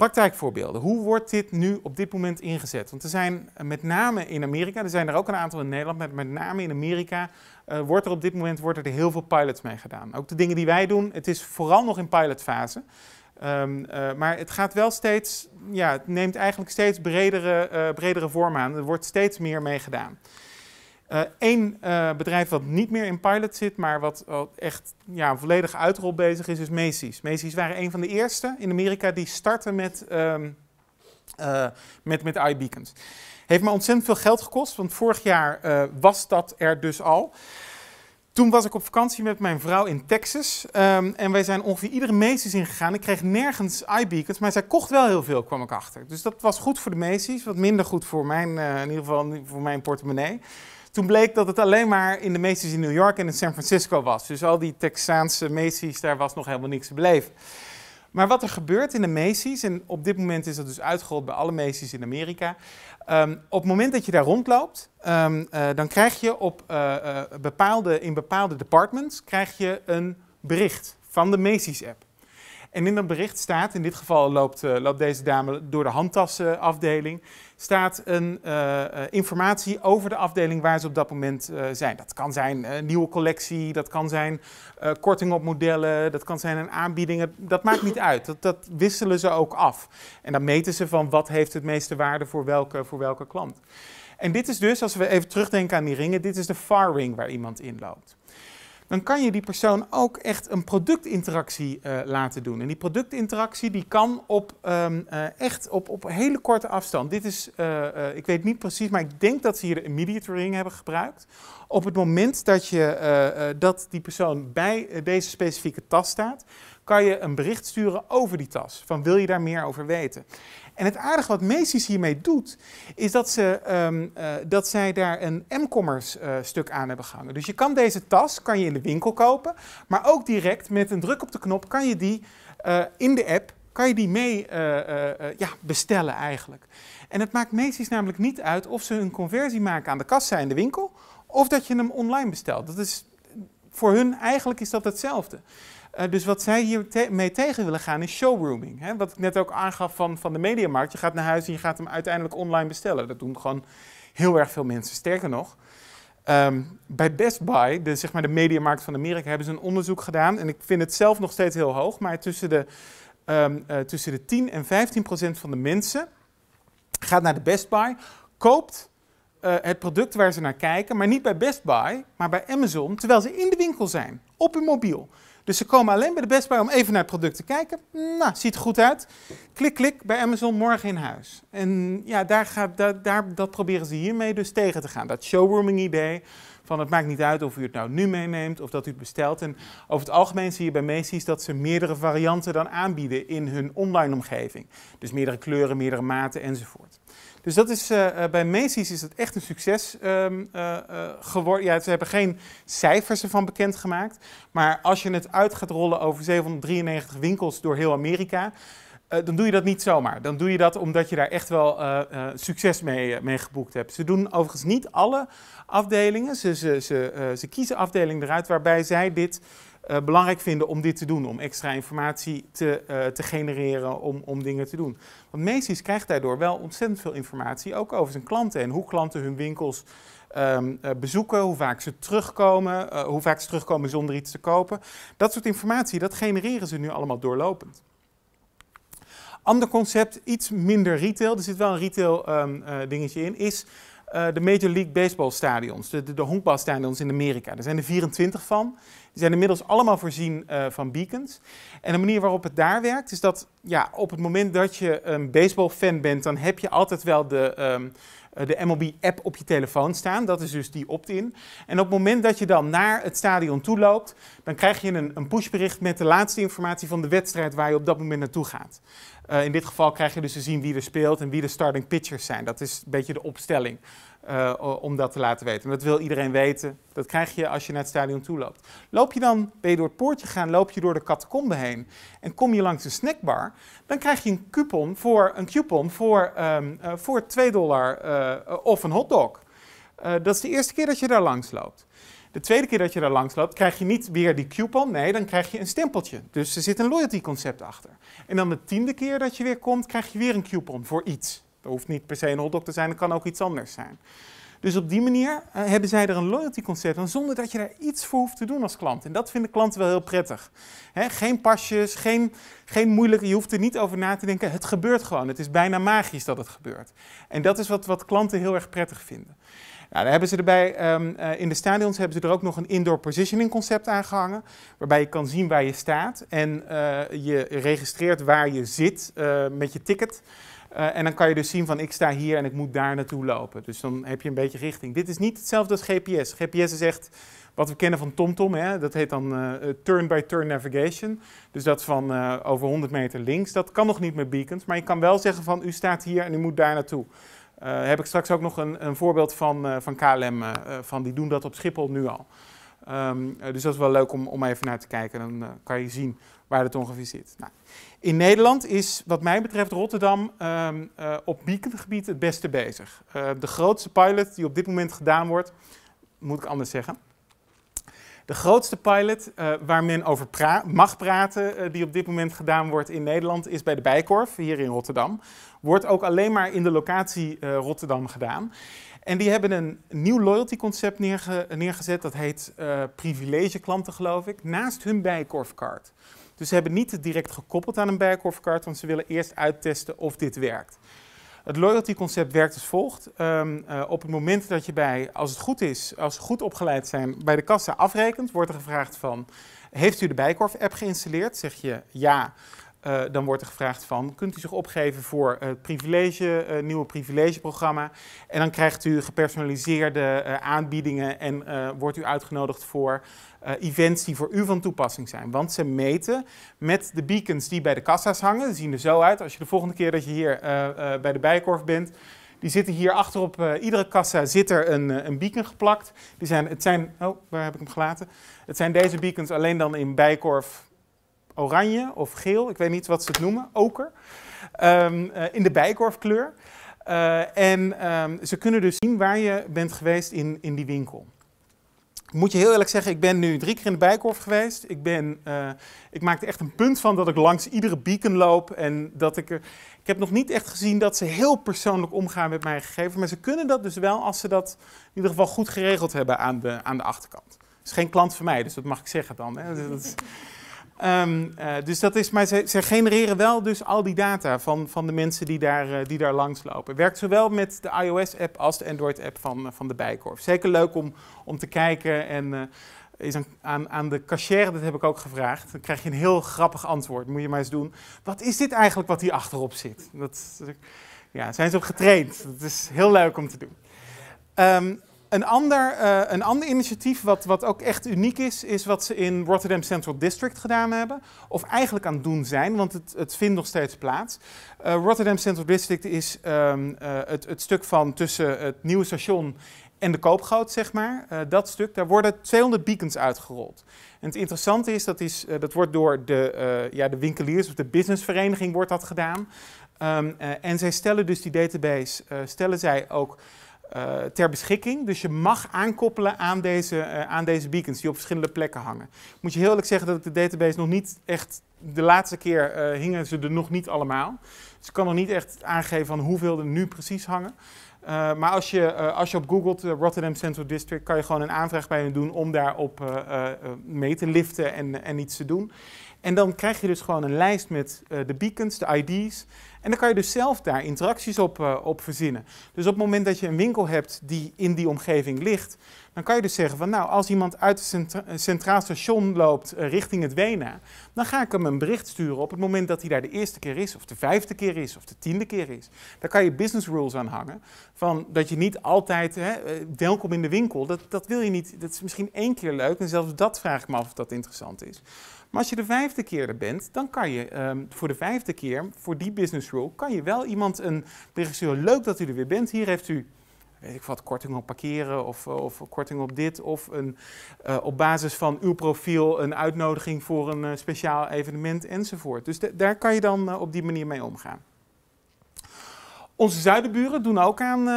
Praktijkvoorbeelden. Hoe wordt dit nu op dit moment ingezet? Want er zijn eh, met name in Amerika, er zijn er ook een aantal in Nederland, maar met name in Amerika eh, wordt er op dit moment worden er heel veel pilots mee gedaan. Ook de dingen die wij doen, het is vooral nog in pilotfase. Ehm, eh, maar het gaat wel steeds, ja, het neemt eigenlijk steeds bredere, bredere vorm aan. Er wordt steeds meer mee gedaan. Eén eh, eh, bedrijf wat niet meer in pilot zit, maar wat, echt ja, volledige uitrol bezig is, is Macy's. Macy's waren een van de eerste in Amerika die startte met, um, met, met iBeacons. Heeft me ontzettend veel geld gekost, want vorig jaar was dat er dus al. Toen was ik op vakantie met mijn vrouw in Texas ehm, en wij zijn ongeveer iedere Macy's ingegaan. Ik kreeg nergens iBeacons, maar zij kocht wel heel veel, kwam ik achter. Dus dat was goed voor de Macy's, wat minder goed voor mijn, in ieder geval voor mijn portemonnee. Toen bleek dat het alleen maar in de Macy's in New York en in San Francisco was. Dus al die Texaanse Macy's, daar was nog helemaal niks gebleven. Maar wat er gebeurt in de Macy's, en op dit moment is dat dus uitgerold bij alle Macy's in Amerika. Ehm, op het moment dat je daar rondloopt, ehm, eh, dan krijg je op, eh, eh, bepaalde, in bepaalde departments krijg je een bericht van de Macy's app. En in dat bericht staat, in dit geval loopt, eh, loopt deze dame door de handtassenafdeling, staat een eh, eh, informatie over de afdeling waar ze op dat moment zijn. Dat kan zijn nieuwe collectie, dat kan zijn korting op modellen, dat kan zijn een aanbiedingen. Dat maakt niet uit. Dat, dat wisselen ze ook af. En dan meten ze van wat heeft het meeste waarde voor welke, voor welke klant. En dit is dus, als we even terugdenken aan die ringen, dit is de far ring waar iemand in loopt dan kan je die persoon ook echt een productinteractie eh, laten doen. En die productinteractie die kan op, ehm, eh, echt op, op hele korte afstand. Dit is, eh, ik weet niet precies, maar ik denk dat ze hier de immediate hebben gebruikt. Op het moment dat, je, dat die persoon bij deze specifieke tas staat, kan je een bericht sturen over die tas. Van wil je daar meer over weten? En het aardige wat Macy's hiermee doet, is dat, ze, ehm, eh, dat zij daar een m-commerce eh, stuk aan hebben gehangen. Dus je kan deze tas kan je in de winkel kopen, maar ook direct met een druk op de knop kan je die eh, in de app kan je die mee ja, bestellen eigenlijk. En het maakt Macy's namelijk niet uit of ze een conversie maken aan de kassa in de winkel of dat je hem online bestelt. Dat is voor hun eigenlijk is dat hetzelfde. Eh, dus wat zij hiermee te tegen willen gaan is showrooming. Hè? Wat ik net ook aangaf van, van de mediamarkt. Je gaat naar huis en je gaat hem uiteindelijk online bestellen. Dat doen gewoon heel erg veel mensen. Sterker nog, ehm, bij Best Buy, de, zeg maar de mediamarkt van Amerika, hebben ze een onderzoek gedaan. En ik vind het zelf nog steeds heel hoog. Maar tussen de, ehm, eh, tussen de 10 en 15 procent van de mensen gaat naar de Best Buy, koopt... Eh, het product waar ze naar kijken, maar niet bij Best Buy, maar bij Amazon, terwijl ze in de winkel zijn, op hun mobiel. Dus ze komen alleen bij de Best Buy om even naar het product te kijken. Nou, ziet er goed uit. Klik, klik, bij Amazon morgen in huis. En ja, daar gaat, daar, daar, dat proberen ze hiermee dus tegen te gaan. Dat showrooming idee van het maakt niet uit of u het nou nu meeneemt of dat u het bestelt. En over het algemeen zie je bij Macy's dat ze meerdere varianten dan aanbieden in hun online omgeving. Dus meerdere kleuren, meerdere maten enzovoort. Dus dat is, eh, eh, bij Macy's is dat echt een succes ehm, eh, geworden. Ja, ze hebben geen cijfers ervan bekendgemaakt. Maar als je het uit gaat rollen over 793 winkels door heel Amerika... dan doe je dat niet zomaar. Dan doe je dat omdat je daar echt wel succes mee, mee, geboekt hebt. Ze doen overigens niet alle afdelingen. Ze, ze, ze, ze kiezen afdelingen eruit waarbij zij dit eh, belangrijk vinden om dit te doen, om extra informatie te, eh, te genereren, om, om dingen te doen. Want Macy's krijgt daardoor wel ontzettend veel informatie, ook over zijn klanten en hoe klanten hun winkels ehm, eh, bezoeken, hoe vaak ze terugkomen, hoe vaak ze terugkomen zonder iets te kopen. Dat soort informatie, dat genereren ze nu allemaal doorlopend. Ander concept, iets minder retail, er zit wel een retail ehm, dingetje in, is eh, de Major League Baseball stadions, de, de, honkbalstadions in Amerika. Er zijn er 24 van. Die zijn inmiddels allemaal voorzien eh, van beacons. En de manier waarop het daar werkt is dat ja, op het moment dat je een baseballfan bent, dan heb je altijd wel de... Ehm, eh, de MLB-app op je telefoon staan. Dat is dus die opt-in. En op het moment dat je dan naar het stadion toe loopt, dan krijg je een, een pushbericht met de laatste informatie van de wedstrijd waar je op dat moment naartoe gaat. Eh, in dit geval krijg je dus te zien wie er speelt en wie de starting pitchers zijn. Dat is een beetje de opstelling. Eh, om dat te laten weten. Want dat wil iedereen weten. Dat krijg je als je naar het stadion toe loopt. Loop je dan, ben je door het poortje gaan, loop je door de catacombe heen en kom je langs een snackbar, dan krijg je een coupon voor, een coupon voor, ehm, eh, voor 2 dollar eh, of een hotdog. dat is de eerste keer dat je daar langs loopt. De tweede keer dat je daar langs loopt, krijg je niet weer die coupon. Nee, dan krijg je een stempeltje. Dus er zit een loyalty concept achter. En dan de tiende keer dat je weer komt, krijg je weer een coupon voor iets. Dat hoeft niet per se een hotdog te zijn, dat kan ook iets anders zijn. Dus op die manier eh, hebben zij er een loyalty concept aan zonder dat je daar iets voor hoeft te doen als klant. En dat vinden klanten wel heel prettig. geen pasjes, geen, geen moeilijke, je hoeft er niet over na te denken. Het gebeurt gewoon. Het is bijna magisch dat het gebeurt. En dat is wat, wat klanten heel erg prettig vinden. Nou, daar hebben ze erbij, ehm, eh, in de stadions hebben ze er ook nog een indoor positioning concept aangehangen. Waarbij je kan zien waar je staat en eh, je registreert waar je zit met je ticket. Eh, en dan kan je dus zien van ik sta hier en ik moet daar naartoe lopen. Dus dan heb je een beetje richting. Dit is niet hetzelfde als GPS. GPS is echt wat we kennen van TomTom. Hè? Dat heet dan turn-by-turn eh, eh, navigation. Dus dat van over 100 meter links. Dat kan nog niet met beacons. Maar je kan wel zeggen van u staat hier en u moet daar naartoe. heb ik straks ook nog een, een voorbeeld van, van KLM. van die doen dat op Schiphol nu al. Ehm, dus dat is wel leuk om, om even naar te kijken. Dan kan je zien waar het ongeveer zit. Nou. In Nederland is, wat mij betreft, Rotterdam ehm, eh, op beacongebied het beste bezig. Eh, de grootste pilot die op dit moment gedaan wordt, moet ik anders zeggen. De grootste pilot eh, waar men over mag praten, die op dit moment gedaan wordt in Nederland, is bij de Bijkorf, hier in Rotterdam. Wordt ook alleen maar in de locatie Rotterdam gedaan. En die hebben een nieuw loyalty concept neergezet, dat heet privilege klanten geloof ik, naast hun Bijkorfkaart. Dus ze hebben niet het direct gekoppeld aan een bijkorfkaart, want ze willen eerst uittesten of dit werkt. Het loyalty concept werkt als volgt. Ehm, eh, op het moment dat je bij, als het goed is, als ze goed opgeleid zijn, bij de kassa afrekent, wordt er gevraagd van, heeft u de Bijkorf app geïnstalleerd? Zeg je ja, eh, dan wordt er gevraagd van, kunt u zich opgeven voor het privilege, uh, nieuwe privilegeprogramma? En dan krijgt u gepersonaliseerde eh, aanbiedingen en wordt u uitgenodigd voor events die voor u van toepassing zijn. Want ze meten met de beacons die bij de kassa's hangen, die zien er zo uit. Als je de volgende keer dat je hier bij de Bijkorf bent, die zitten hier achter op iedere kassa zit er een, een beacon geplakt. Die zijn, het zijn, oh, waar heb ik hem gelaten? Het zijn deze beacons alleen dan in Bijkorf, oranje of geel, ik weet niet wat ze het noemen, oker, ehm, eh, in de bijkorfkleur. Eh, en ehm, ze kunnen dus zien waar je bent geweest in, in die winkel. Moet je heel eerlijk zeggen, ik ben nu drie keer in de Bijkorf geweest. Ik, ben, eh, ik maak er echt een punt van dat ik langs iedere beacon loop. En dat ik er. Ik heb nog niet echt gezien dat ze heel persoonlijk omgaan met mijn gegevens. Maar ze kunnen dat dus wel als ze dat in ieder geval goed geregeld hebben aan de, aan de achterkant. Het is geen klant van mij, dus dat mag ik zeggen dan. Hè. Dat Um, dus dat is, maar ze, genereren wel dus al die data van, van de mensen die daar, eh, die daar langslopen. Werkt zowel met de iOS-app als de Android-app van, eh, van de Bijkorf. Zeker leuk om, om te kijken en is aan, aan, de cashier, dat heb ik ook gevraagd. Dan krijg je een heel grappig antwoord, moet je maar eens doen. Wat is dit eigenlijk wat hier achterop zit? Dat, ja, zijn ze op getraind. Dat is heel leuk om te doen. Ehm, een ander, eh, een ander initiatief wat, wat ook echt uniek is, is wat ze in Rotterdam Central District gedaan hebben. Of eigenlijk aan het doen zijn, want het, het vindt nog steeds plaats. Eh, Rotterdam Central District is ehm, eh, het, het stuk van tussen het nieuwe station en de koopgoot, zeg maar. dat stuk, daar worden 200 beacons uitgerold. En het interessante is, dat, is, dat wordt door de, ja, de winkeliers of de businessvereniging wordt dat gedaan. Ehm, en zij stellen dus die database, stellen zij ook uh, ter beschikking. Dus je mag aankoppelen aan deze, eh, aan deze beacons die op verschillende plekken hangen. Moet je heel eerlijk zeggen dat ik de database nog niet echt... De laatste keer eh, hingen ze er nog niet allemaal. Dus ik kan nog niet echt aangeven van hoeveel er nu precies hangen. maar als je, als je op googelt Rotterdam Central District... kan je gewoon een aanvraag bij hen doen om daarop mee te liften en, en iets te doen. En dan krijg je dus gewoon een lijst met de beacons, de ID's... En dan kan je dus zelf daar interacties op, eh, op verzinnen. Dus op het moment dat je een winkel hebt die in die omgeving ligt, dan kan je dus zeggen van nou, als iemand uit het eh, Centraal Station loopt eh, richting het Wena, dan ga ik hem een bericht sturen op het moment dat hij daar de eerste keer is, of de vijfde keer is, of de tiende keer is. Daar kan je business rules aan hangen. Van dat je niet altijd hè, eh, welkom in de winkel, dat, dat wil je niet. Dat is misschien één keer leuk en zelfs dat vraag ik me af of dat interessant is. Maar als je de vijfde keer er bent, dan kan je ehm, voor de vijfde keer, voor die business rule, kan je wel iemand een bericht sturen. Leuk dat u er weer bent. Hier heeft u weet ik wat, korting op parkeren of, eh, of korting op dit. Of een, eh, op basis van uw profiel een uitnodiging voor een eh, speciaal evenement enzovoort. Dus daar kan je dan op die manier mee omgaan. Onze zuidenburen doen ook aan,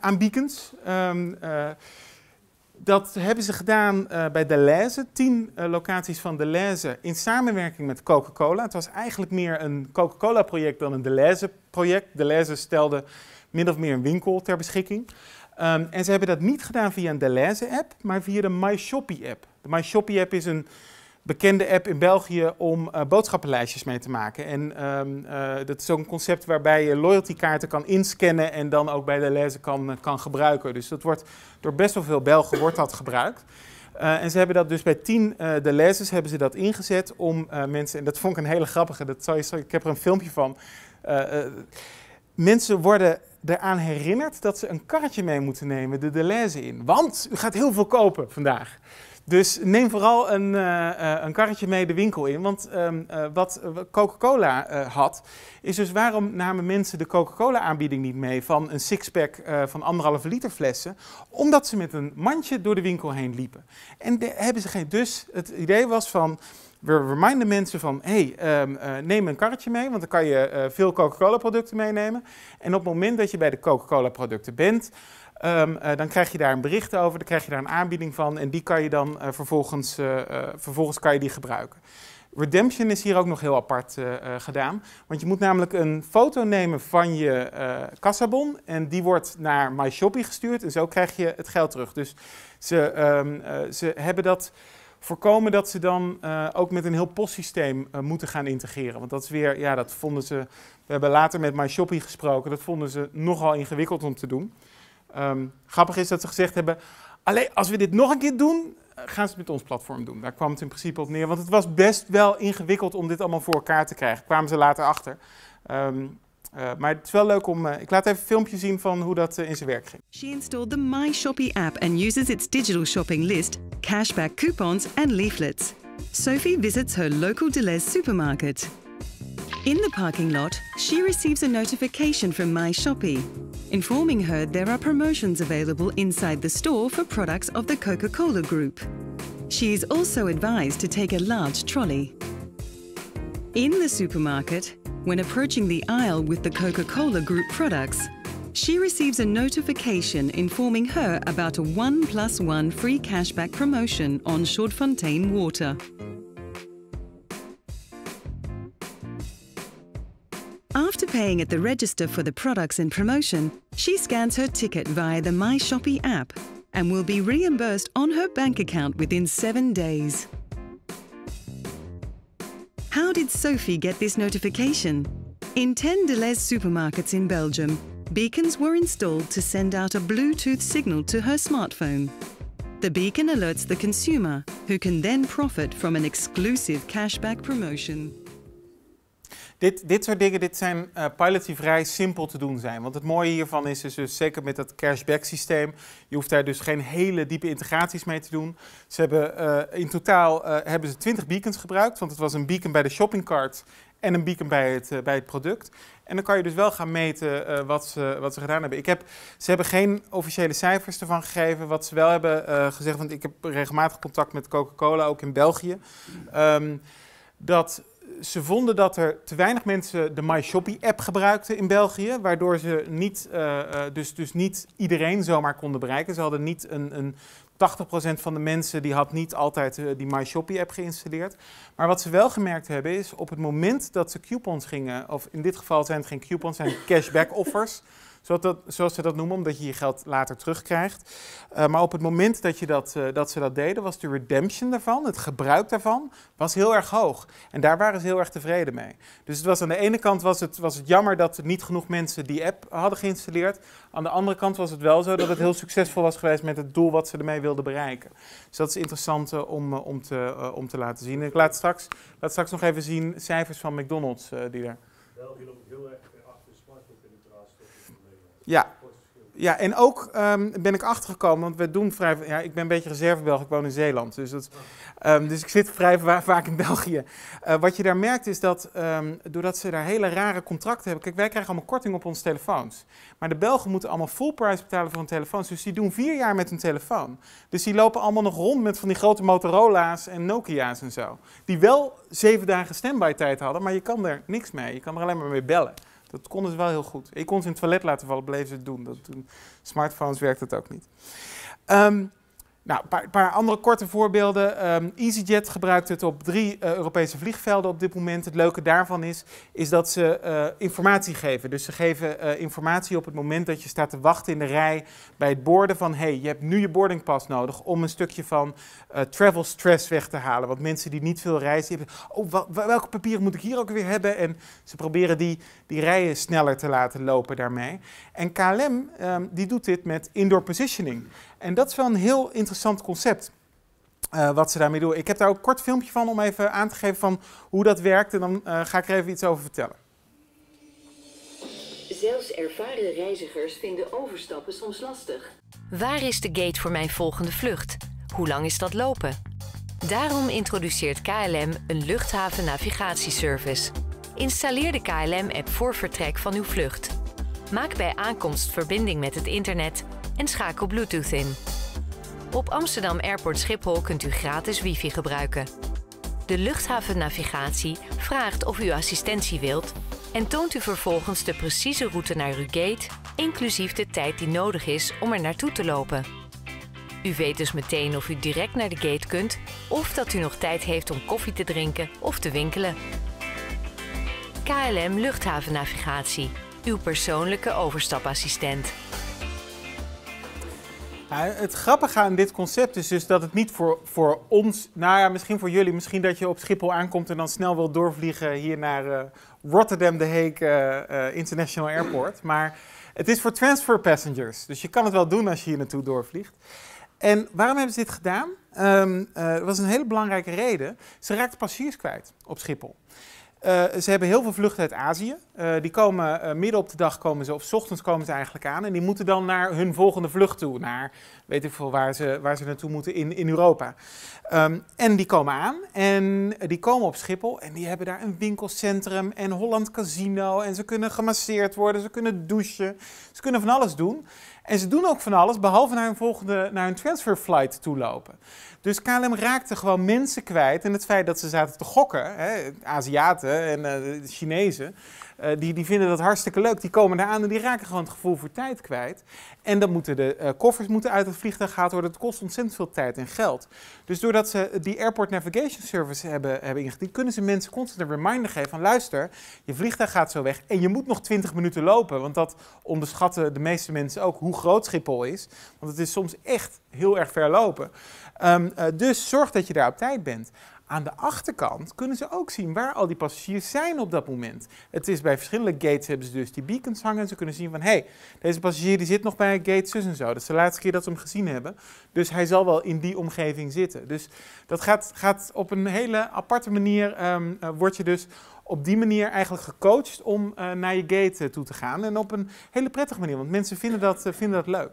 aan beacons. Ehm, dat hebben ze gedaan bij De Deleuze, tien locaties van Deleuze in samenwerking met Coca-Cola. Het was eigenlijk meer een Coca-Cola-project dan een Deleuze-project. De Deleuze stelde min of meer een winkel ter beschikking. Ehm, en ze hebben dat niet gedaan via een Deleuze-app, maar via de myshoppie app De myshoppie app is een bekende app in België om eh, boodschappenlijstjes mee te maken. En ehm, eh, dat is zo'n concept waarbij je loyaltykaarten kan inscannen en dan ook bij Deleuze kan, eh, kan gebruiken. Dus dat wordt door best wel veel Belgen wordt dat gebruikt. en ze hebben dat dus bij tien uh, de hebben ze dat ingezet om mensen, en dat vond ik een hele grappige, dat zal je, ik heb er een filmpje van. mensen worden eraan herinnert dat ze een karretje mee moeten nemen, de Deleuze in. Want u gaat heel veel kopen vandaag. Dus neem vooral een, eh, eh, een karretje mee de winkel in. Want ehm, eh, wat Coca-Cola had, is dus waarom namen mensen de Coca-Cola-aanbieding niet mee van een sixpack van anderhalve liter flessen? Omdat ze met een mandje door de winkel heen liepen. En hebben ze geen. Dus het idee was van we reminden mensen van, hé, hey, ehm, eh, neem een karretje mee, want dan kan je eh, veel Coca-Cola producten meenemen. En op het moment dat je bij de Coca-Cola producten bent, ehm, eh, dan krijg je daar een bericht over, dan krijg je daar een aanbieding van en die kan je dan vervolgens, vervolgens kan je die gebruiken. Redemption is hier ook nog heel apart gedaan. Want je moet namelijk een foto nemen van je uh, kassabon. En die wordt naar My gestuurd. En zo krijg je het geld terug. Dus ze, ehm, ze hebben dat voorkomen dat ze dan eh, ook met een heel postsysteem uh, moeten gaan integreren. Want dat is weer, ja, dat vonden ze. We hebben later met MyShopping gesproken, dat vonden ze nogal ingewikkeld om te doen. Um, grappig is dat ze gezegd hebben: alleen als we dit nog een keer doen, eh, gaan ze het met ons platform doen. Daar kwam het in principe op neer. Want het was best wel ingewikkeld om dit allemaal voor elkaar te krijgen. Kwamen ze later achter. Um, Uh, maar het is wel leuk om. Uh, ik laat even een filmpje zien van hoe dat uh, in zijn werk ging. She installed the My Shoppy app and uses its digital shopping list, cashback coupons and leaflets. Sophie visits her local Deleuze supermarket. In the parking lot, she receives a notification from My Shoppy, informing her there are promotions available inside the store for products of the Coca-Cola group. She is also advised to take a large trolley. In the supermarket, when approaching the aisle with the Coca-Cola Group products, she receives a notification informing her about a 1 plus 1 free cashback promotion on Shortfontein water. After paying at the register for the products in promotion, she scans her ticket via the My Shopee app and will be reimbursed on her bank account within seven days. How did Sophie get this notification? In 10 Deleuze supermarkets in Belgium, beacons were installed to send out a Bluetooth signal to her smartphone. The beacon alerts the consumer, who can then profit from an exclusive cashback promotion. Dit, dit soort dingen, dit zijn uh, pilots die vrij simpel te doen zijn. Want het mooie hiervan is, is dus zeker met dat cashback systeem, je hoeft daar dus geen hele diepe integraties mee te doen. Ze hebben eh, in totaal eh, hebben ze 20 beacons gebruikt, want het was een beacon bij de shoppingcart en een beacon bij het, bij het product. En dan kan je dus wel gaan meten wat, ze, wat ze gedaan hebben. Ik heb, ze hebben geen officiële cijfers ervan gegeven. Wat ze wel hebben gezegd, want ik heb regelmatig contact met Coca-Cola, ook in België. Ehm, dat ze vonden dat er te weinig mensen de MyShopping-app gebruikten in België, waardoor ze niet, eh, eh, dus, dus niet iedereen zomaar konden bereiken. Ze hadden niet een, een 80% van de mensen die had niet altijd eh, die MyShopping-app geïnstalleerd. Maar wat ze wel gemerkt hebben is, op het moment dat ze coupons gingen, of in dit geval zijn het geen coupons, zijn cashback-offers... Zoals, ze dat noemen, omdat je je geld later terugkrijgt. Eh, maar op het moment dat, je dat, eh, dat ze dat deden, was de redemption daarvan, het gebruik daarvan, was heel erg hoog. En daar waren ze heel erg tevreden mee. Dus het was aan de ene kant was het, was het jammer dat niet genoeg mensen die app hadden geïnstalleerd. Aan de andere kant was het wel zo dat het heel succesvol was geweest met het doel wat ze ermee wilden bereiken. Dus dat is interessant eh, om, om, te, om te laten zien. Ik laat straks, laat straks nog even zien cijfers van McDonald's die er. Wel heel erg ja. Ja, en ook ehm, ben ik achtergekomen, want we doen vrij... Ja, ik ben een beetje reservebelg, ik woon in Zeeland. Dus, dat, ehm, dus ik zit vrij vaak in België. Eh, wat je daar merkt is dat, ehm, doordat ze daar hele rare contracten hebben... Kijk, wij krijgen allemaal korting op onze telefoons. Maar de Belgen moeten allemaal full price betalen voor hun telefoon, Dus die doen vier jaar met hun telefoon. Dus die lopen allemaal nog rond met van die grote Motorola's en Nokia's en zo. Die wel zeven dagen standby tijd hadden, maar je kan er niks mee. Je kan er alleen maar mee bellen. Dat konden dus ze wel heel goed. Ik kon ze in het toilet laten vallen, bleven ze het doen. Dat, smartphones werkt het ook niet. Ehm, nou, een paar, andere korte voorbeelden. Ehm, EasyJet gebruikt het op drie eh, Europese vliegvelden op dit moment. Het leuke daarvan is, is dat ze eh, informatie geven. Dus ze geven eh, informatie op het moment dat je staat te wachten in de rij bij het boorden van... hey, je hebt nu je boardingpas nodig om een stukje van travel stress weg te halen. Want mensen die niet veel reizen, hebben, oh, welke papieren moet ik hier ook weer hebben? En ze proberen die, die rijen sneller te laten lopen daarmee. En KLM ehm, die doet dit met indoor positioning. En dat is wel een heel interessant concept. Eh, wat ze daarmee doen. Ik heb daar ook een kort filmpje van om even aan te geven van hoe dat werkt. En dan eh, ga ik er even iets over vertellen. Zelfs ervaren reizigers vinden overstappen soms lastig. Waar is de gate voor mijn volgende vlucht? Hoe lang is dat lopen? Daarom introduceert KLM een luchthaven navigatieservice. Installeer de KLM-app voor vertrek van uw vlucht. Maak bij aankomst verbinding met het internet en schakel Bluetooth in. Op Amsterdam Airport Schiphol kunt u gratis wifi gebruiken. De luchthavennavigatie vraagt of u assistentie wilt en toont u vervolgens de precieze route naar uw gate, inclusief de tijd die nodig is om er naartoe te lopen. U weet dus meteen of u direct naar de gate kunt of dat u nog tijd heeft om koffie te drinken of te winkelen. KLM Luchthavennavigatie, uw persoonlijke overstapassistent het grappige aan dit concept is dus dat het niet voor, voor ons, nou ja, misschien voor jullie, misschien dat je op Schiphol aankomt en dan snel wil doorvliegen hier naar eh, Rotterdam de Hague eh, eh, International Airport. Maar het is voor transfer passengers, dus je kan het wel doen als je hier naartoe doorvliegt. En waarom hebben ze dit gedaan? Um, was een hele belangrijke reden. Ze raakten passagiers kwijt op Schiphol. Eh, ze hebben heel veel vluchten uit Azië. Eh, die komen eh, midden op de dag komen ze, of s ochtends komen ze eigenlijk aan. En die moeten dan naar hun volgende vlucht toe. Naar weet ik veel waar ze, waar ze naartoe moeten in, in Europa. Ehm, en die komen aan. En die komen op Schiphol. En die hebben daar een winkelcentrum en Holland Casino. En ze kunnen gemasseerd worden. Ze kunnen douchen. Ze kunnen van alles doen. En ze doen ook van alles behalve naar hun, volgende, naar hun transferflight toe lopen. Dus KLM raakte gewoon mensen kwijt. En het feit dat ze zaten te gokken, hè, Aziaten en uh, Chinezen, eh, die, die vinden dat hartstikke leuk. Die komen eraan en die raken gewoon het gevoel voor tijd kwijt. En dan moeten de eh, koffers moeten uit het vliegtuig gehaald worden. Dat kost ontzettend veel tijd en geld. Dus doordat ze die Airport Navigation Service hebben, hebben ingediend, kunnen ze mensen constant een reminder geven van luister, je vliegtuig gaat zo weg en je moet nog 20 minuten lopen. Want dat onderschatten de meeste mensen ook hoe groot Schiphol is. Want het is soms echt heel erg ver lopen. Ehm, eh, dus zorg dat je daar op tijd bent. Aan de achterkant kunnen ze ook zien waar al die passagiers zijn op dat moment. Het is bij verschillende gates hebben ze dus die beacons hangen. ze kunnen zien van, hé, hey, deze passagier die zit nog bij gate zus en zo. Dat is de laatste keer dat ze hem gezien hebben. Dus hij zal wel in die omgeving zitten. Dus dat gaat, gaat op een hele aparte manier, um, word je dus op die manier eigenlijk gecoacht om eh, naar je gate toe te gaan. En op een hele prettige manier, want mensen vinden dat, vinden dat leuk.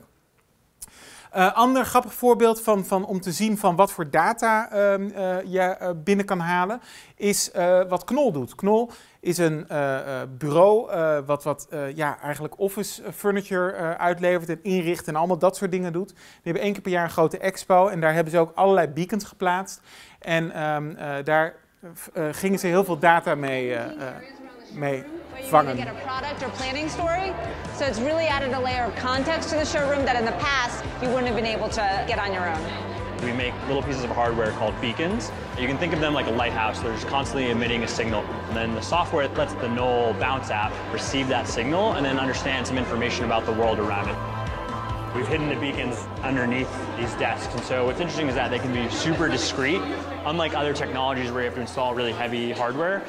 Uh, ander grappig voorbeeld van, van, om te zien van wat voor data ehm, eh, je eh, binnen kan halen, is wat Knol doet. Knol is een bureau wat, wat ja, eigenlijk office furniture uitlevert en inricht en allemaal dat soort dingen doet. Die hebben één keer per jaar een grote expo en daar hebben ze ook allerlei beacons geplaatst. En ehm, daar gingen ze heel veel data mee. mee vangen. Get a product or planning story, so it's really added a layer of context to the showroom that in the past you wouldn't have been able to get on your own. We make little pieces of hardware called beacons. You can think of them like a lighthouse. They're just constantly emitting a signal. And then the software lets the Knoll Bounce app receive that signal and then understand some information about the world around it. We've hidden the beacons underneath these desks. And so what's interesting is that they can be super discreet, unlike other technologies where you have to install really heavy hardware.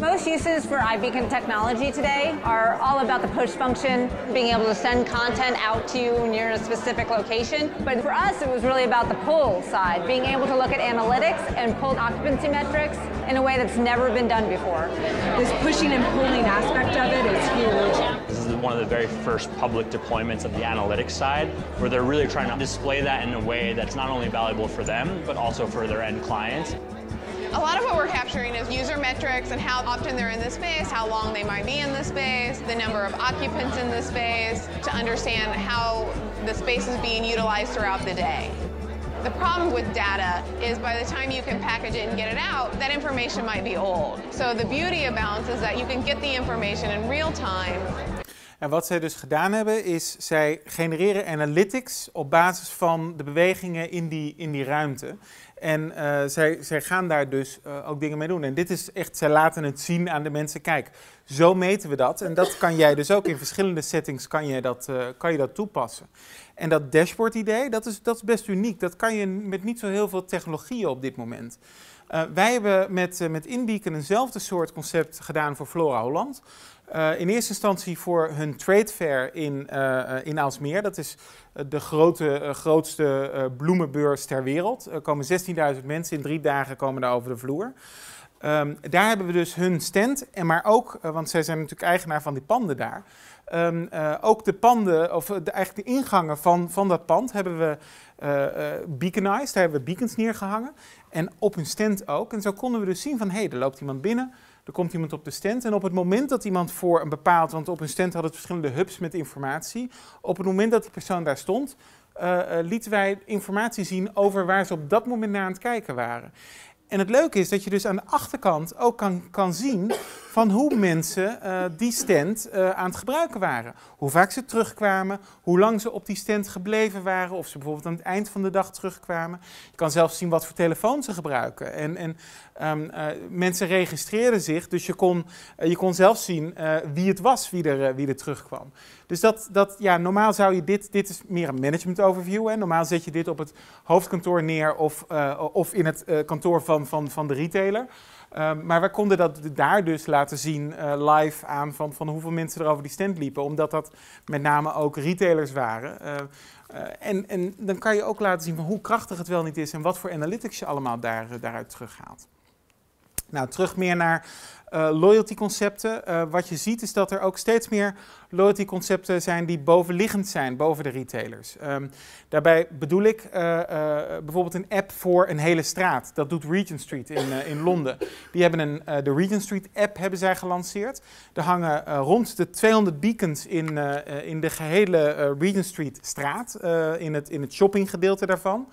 Most uses for iBeacon technology today are all about the push function, being able to send content out to you when you're in a specific location. But for us, it was really about the pull side, being able to look at analytics and pull occupancy metrics in a way that's never been done before. This pushing and pulling aspect of it is huge. This is one of the very first public deployments of the analytics side, where they're really trying to display that in a way that's not only valuable for them, but also for their end clients. A lot of what we're capturing is user metrics and how often they're in the space, how long they might be in the space, the number of occupants in the space, to understand how the space is being utilized throughout the day. The problem with data is by the time you can package it and get it out, that information might be old. So the beauty of Balance is that you can get the information in real time En wat zij dus gedaan hebben, is zij genereren analytics op basis van de bewegingen in die, in die ruimte. En eh, zij, zij gaan daar dus eh, ook dingen mee doen. En dit is echt, zij laten het zien aan de mensen. Kijk, zo meten we dat. En dat kan jij dus ook in verschillende settings kan je dat, eh, kan je dat toepassen. En dat dashboard idee, dat is, dat is best uniek. Dat kan je met niet zo heel veel technologieën op dit moment. wij hebben met, met Inbeacon eenzelfde soort concept gedaan voor Flora Holland. Eh, in eerste instantie voor hun trade fair in, eh, eh, in Aalsmeer. Dat is de grote, grootste bloemenbeurs ter wereld. Er komen 16.000 mensen in drie dagen komen daar over de vloer. Ehm, daar hebben we dus hun stand, en maar ook, want zij zijn natuurlijk eigenaar van die panden daar. Ehm, ook de panden, of de, eigenlijk de ingangen van, van dat pand, hebben we uh, beaconized. Daar hebben we beacons neergehangen. En op hun stand ook. En zo konden we dus zien van, hé, hey, er loopt iemand binnen. Er komt iemand op de stand en op het moment dat iemand voor een bepaald, want op een stand hadden het verschillende hubs met informatie, op het moment dat die persoon daar stond, eh, eh, lieten wij informatie zien over waar ze op dat moment naar aan het kijken waren. En het leuke is dat je dus aan de achterkant ook kan, kan zien van hoe mensen eh, die stand aan het gebruiken waren. Hoe vaak ze terugkwamen, hoe lang ze op die stand gebleven waren, of ze bijvoorbeeld aan het eind van de dag terugkwamen. Je kan zelfs zien wat voor telefoon ze gebruiken en, en Ehm, eh, mensen registreerden zich, dus je kon, eh, je kon zelf zien eh, wie het was wie er, wie er terugkwam. Dus dat, dat, ja, normaal zou je dit, dit is meer een management overview. Hè? Normaal zet je dit op het hoofdkantoor neer of, of in het kantoor van, van, van de retailer. Ehm, maar we konden dat daar dus laten zien live aan van, van hoeveel mensen er over die stand liepen. Omdat dat met name ook retailers waren. Ehm, en, en dan kan je ook laten zien van hoe krachtig het wel niet is en wat voor analytics je allemaal daar, daaruit terughaalt. Nou, terug meer naar eh, loyalty concepten. Eh, wat je ziet is dat er ook steeds meer loyalty concepten zijn die bovenliggend zijn, boven de retailers. Ehm, daarbij bedoel ik eh, bijvoorbeeld een app voor een hele straat. Dat doet Regent Street in, in Londen. Die hebben een, de Regent Street app hebben zij gelanceerd. Er hangen rond de 200 beacons in, in de gehele Regent Street straat, in, het, in het shoppinggedeelte daarvan.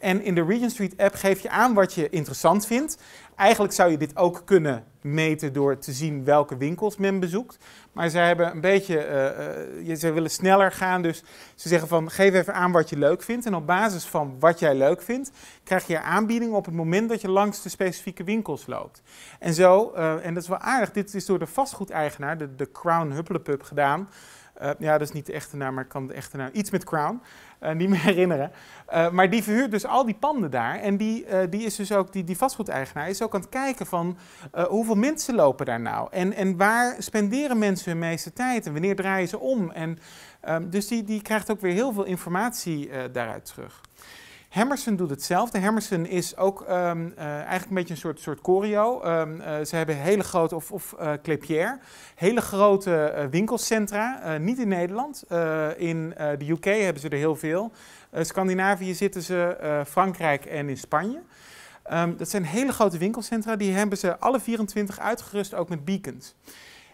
En in de Regent Street app geef je aan wat je interessant vindt. Eigenlijk zou je dit ook kunnen meten door te zien welke winkels men bezoekt. Maar zij hebben een beetje, eh, eh, ze willen sneller gaan. Dus ze zeggen van geef even aan wat je leuk vindt. En op basis van wat jij leuk vindt, krijg je aanbiedingen op het moment dat je langs de specifieke winkels loopt. En zo, eh, en dat is wel aardig, dit is door de vastgoedeigenaar, de, de Crown Hupplepup gedaan. Eh, ja, dat is niet de echte naam, maar ik kan de echte naam. Iets met Crown. Uh, niet meer herinneren. Eh, maar die verhuurt dus al die panden daar. En die, die is dus ook, die, die vastgoedeigenaar is ook aan het kijken van hoeveel mensen lopen daar nou? En, en waar spenderen mensen hun meeste tijd? En wanneer draaien ze om? En, ehm, dus die, die krijgt ook weer heel veel informatie daaruit terug. Hammerson doet hetzelfde. Hammerson is ook ehm, eh, eigenlijk een beetje een soort, soort choreo. Ehm, eh, ze hebben hele grote, of, of eh, hele grote winkelcentra. niet in Nederland. in de UK hebben ze er heel veel. Scandinavië zitten ze, Frankrijk en in Spanje. Ehm, dat zijn hele grote winkelcentra. Die hebben ze alle 24 uitgerust, ook met beacons.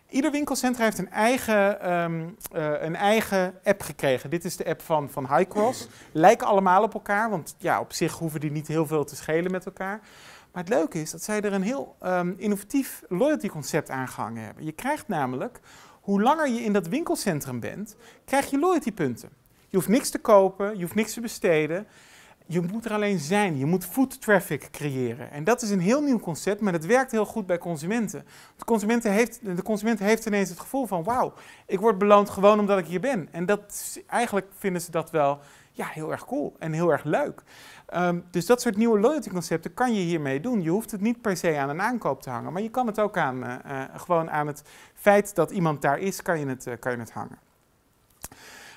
Ieder winkelcentrum heeft een eigen, ehm, eh, een eigen app gekregen. Dit is de app van, van Highcross. Lijken allemaal op elkaar, want ja, op zich hoeven die niet heel veel te schelen met elkaar. Maar het leuke is dat zij er een heel ehm, innovatief loyalty concept aan gehangen hebben. Je krijgt namelijk, hoe langer je in dat winkelcentrum bent, krijg je loyalty punten. Je hoeft niks te kopen, je hoeft niks te besteden. Je moet er alleen zijn. Je moet food traffic creëren. En dat is een heel nieuw concept, maar het werkt heel goed bij consumenten. De, consumenten heeft, de consument heeft ineens het gevoel van: wauw, ik word beloond gewoon omdat ik hier ben. En dat, eigenlijk vinden ze dat wel ja, heel erg cool en heel erg leuk. Ehm, dus dat soort nieuwe loyalty concepten kan je hiermee doen. Je hoeft het niet per se aan een aankoop te hangen, maar je kan het ook aan, eh, eh, gewoon aan het feit dat iemand daar is, kan je het, eh, kan je het hangen.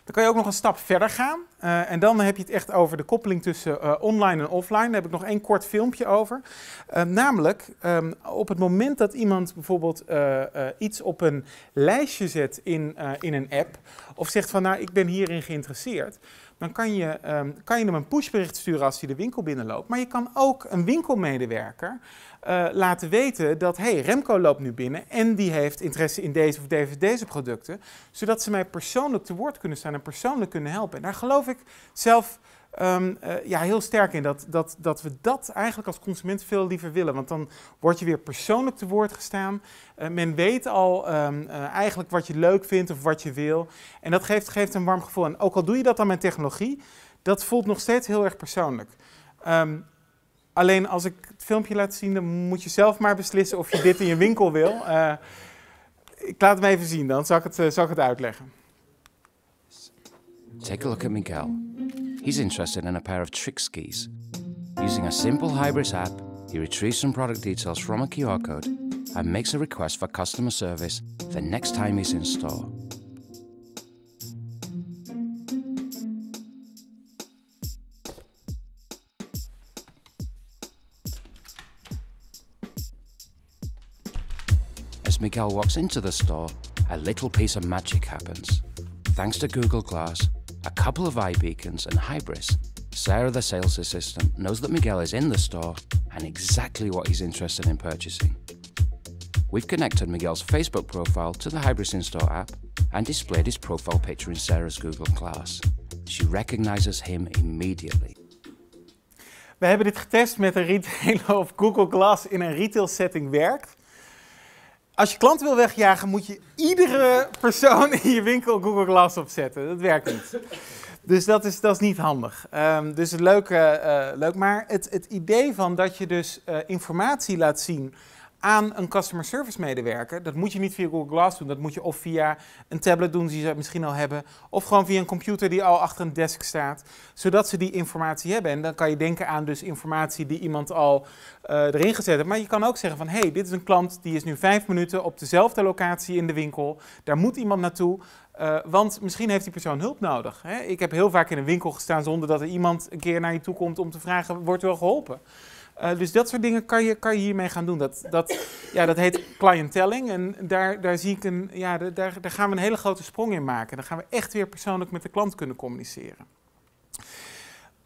Dan kan je ook nog een stap verder gaan. Eh, en dan heb je het echt over de koppeling tussen eh, online en offline. Daar heb ik nog één kort filmpje over. Eh, namelijk, ehm, op het moment dat iemand bijvoorbeeld iets op een lijstje zet in, in een app. Of zegt van nou, ik ben hierin geïnteresseerd. Dan kan je, ehm, kan je hem een pushbericht sturen als hij de winkel binnenloopt. Maar je kan ook een winkelmedewerker eh, laten weten dat hey, Remco loopt nu binnen en die heeft interesse in deze of deze, deze producten. Zodat ze mij persoonlijk te woord kunnen staan en persoonlijk kunnen helpen. En daar geloof ik zelf ehm, eh, ja, heel sterk in. Dat, dat, dat we dat eigenlijk als consument veel liever willen. Want dan word je weer persoonlijk te woord gestaan. Eh, men weet al ehm, eigenlijk wat je leuk vindt of wat je wil. En dat geeft, geeft een warm gevoel. En ook al doe je dat dan met technologie, dat voelt nog steeds heel erg persoonlijk. Ehm, Alleen als ik het filmpje laat zien, dan moet je zelf maar beslissen of je dit in je winkel wil. Uh, ik laat hem even zien, dan zal ik het, eh, zal ik het uitleggen. Take a look at Miguel. He's interested in a pair of trick skis. Using a simple Hybris app, he retrieves some product details from a QR code and makes a request for customer service the next time he's in store. Miguel walks into the store, a little piece of magic happens. Thanks to Google Glass, a couple of eye beacons, and Hybris, Sarah, the sales assistant, knows that Miguel is in the store and exactly what he's interested in purchasing. We've connected Miguel's Facebook profile to the Hybris in store app and displayed his profile picture in Sarah's Google Glass. She recognizes him immediately. We hebben dit getest met een retailer of Google Glass in een retail setting werkt. Als je klanten wil wegjagen, moet je iedere persoon in je winkel Google Glass opzetten. Dat werkt niet. Dus dat is, dat is niet handig. Ehm, dus leuk, uh, eh, leuk. Maar het, het idee van dat je dus eh, informatie laat zien aan een customer service medewerker. Dat moet je niet via Google Glass doen. Dat moet je of via een tablet doen die ze misschien al hebben. Of gewoon via een computer die al achter een desk staat. Zodat ze die informatie hebben. En dan kan je denken aan dus informatie die iemand al eh, erin gezet heeft. Maar je kan ook zeggen van hé, hey, dit is een klant die is nu vijf minuten op dezelfde locatie in de winkel. Daar moet iemand naartoe. Eh, want misschien heeft die persoon hulp nodig. Hè? Ik heb heel vaak in een winkel gestaan zonder dat er iemand een keer naar je toe komt om te vragen, wordt er wel geholpen? Eh, dus dat soort dingen kan je, kan je hiermee gaan doen. Dat, dat, ja, dat heet clientelling. En daar, daar, zie ik een, ja, daar, daar gaan we een hele grote sprong in maken. Dan gaan we echt weer persoonlijk met de klant kunnen communiceren.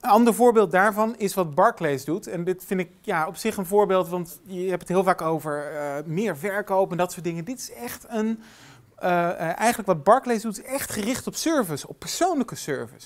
Een ander voorbeeld daarvan is wat Barclays doet. En dit vind ik ja, op zich een voorbeeld, want je hebt het heel vaak over eh, meer verkoop en dat soort dingen. Dit is echt een. Eh, eigenlijk wat Barclays doet, is echt gericht op service, op persoonlijke service.